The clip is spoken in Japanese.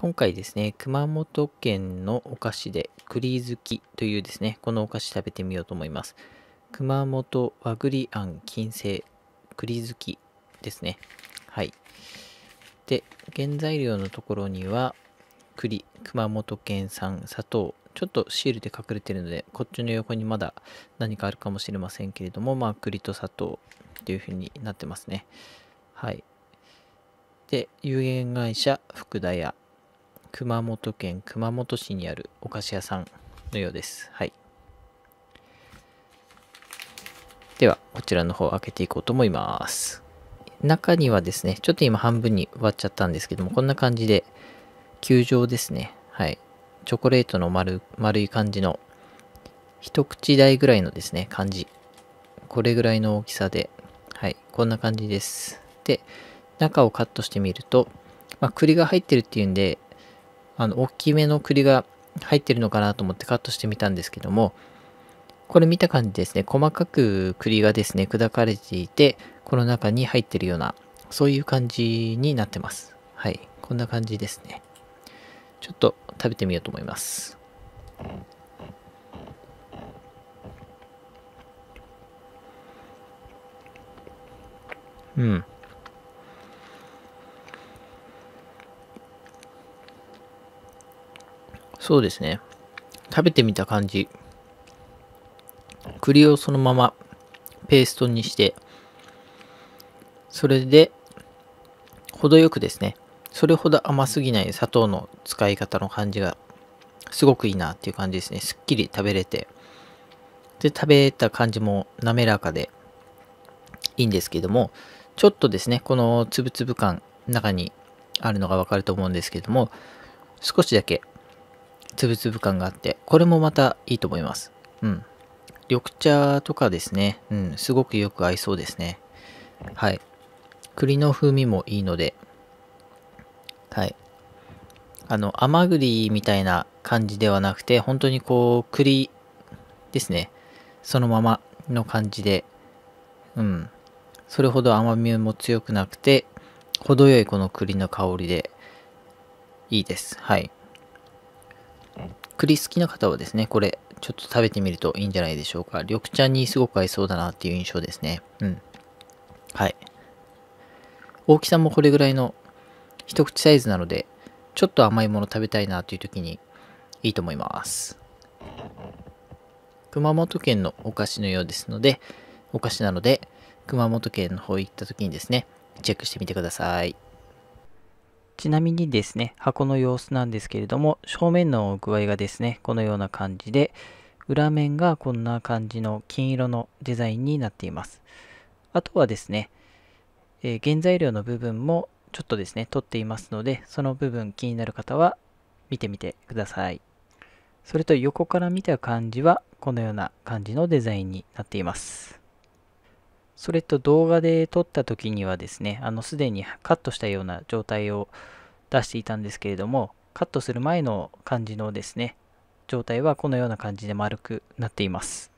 今回ですね、熊本県のお菓子で栗好きというですね、このお菓子食べてみようと思います。熊本和栗あん金星栗好きですね。はい。で、原材料のところには栗、熊本県産、砂糖、ちょっとシールで隠れてるので、こっちの横にまだ何かあるかもしれませんけれども、まあ栗と砂糖というふうになってますね。はい。で、有限会社福田屋熊本県熊本市にあるお菓子屋さんのようです。はい。では、こちらの方開けていこうと思います。中にはですね、ちょっと今半分に割っちゃったんですけども、こんな感じで、球状ですね。はい。チョコレートの丸、丸い感じの、一口大ぐらいのですね、感じ。これぐらいの大きさで、はい、こんな感じです。で、中をカットしてみると、まあ、栗が入ってるっていうんで、あの、大きめの栗が入ってるのかなと思ってカットしてみたんですけども、これ見た感じですね、細かく栗がですね、砕かれていて、この中に入ってるような、そういう感じになってます。はい。こんな感じですね。ちょっと食べてみようと思います。うん。そうですね。食べてみた感じ。栗をそのままペーストにして、それで、程よくですね、それほど甘すぎない砂糖の使い方の感じが、すごくいいなっていう感じですね。すっきり食べれて。で、食べた感じも滑らかでいいんですけども、ちょっとですね、このつぶつぶ感、中にあるのがわかると思うんですけども、少しだけつぶつぶ感があって、これもまたいいと思います。うん。緑茶とかですね、うん、すごくよく合いそうですね。はい。栗の風味もいいので、はい。あの、甘栗みたいな感じではなくて、本当にこう、栗ですね。そのままの感じで、うん。それほど甘みも強くなくて、程よいこの栗の香りで、いいです。はい。栗好きな方はですね、これ、ちょっと食べてみるといいんじゃないでしょうか。緑茶にすごく合いそうだなっていう印象ですね。うん。はい。大きさもこれぐらいの一口サイズなので、ちょっと甘いもの食べたいなという時にいいと思います。熊本県のお菓子のようですので、お菓子なので、熊本県の方行った時にですね、チェックしてみてください。ちなみにですね、箱の様子なんですけれども、正面の具合がですね、このような感じで、裏面がこんな感じの金色のデザインになっています。あとはですね、えー、原材料の部分もちょっとですね、取っていますので、その部分気になる方は見てみてください。それと横から見た感じは、このような感じのデザインになっています。それと動画で撮った時にはですね、あの、すでにカットしたような状態を出していたんですけれども、カットする前の感じのですね、状態はこのような感じで丸くなっています。